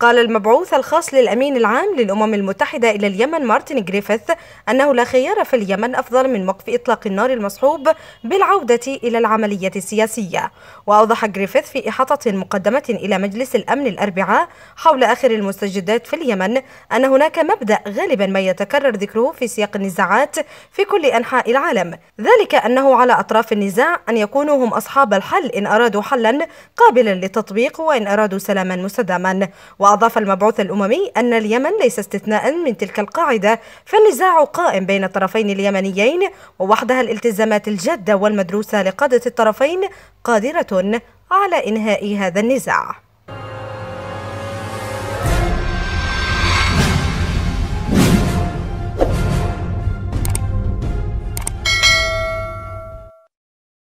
قال المبعوث الخاص للأمين العام للأمم المتحدة إلى اليمن مارتن جريفيث أنه لا خيار في اليمن أفضل من وقف إطلاق النار المصحوب بالعودة إلى العملية السياسية وأوضح جريفيث في إحاطة مقدمة إلى مجلس الأمن الأربعاء حول آخر المستجدات في اليمن أن هناك مبدأ غالبا ما يتكرر ذكره في سياق النزاعات في كل أنحاء العالم ذلك أنه على أطراف النزاع أن يكونوا هم أصحاب الحل إن أرادوا حلا قابلا للتطبيق وإن أرادوا سلاما مستداما وأضاف المبعوث الأممي أن اليمن ليس استثناء من تلك القاعدة فالنزاع قائم بين الطرفين اليمنيين ووحدها الالتزامات الجادة والمدروسة لقادة الطرفين قادرة على إنهاء هذا النزاع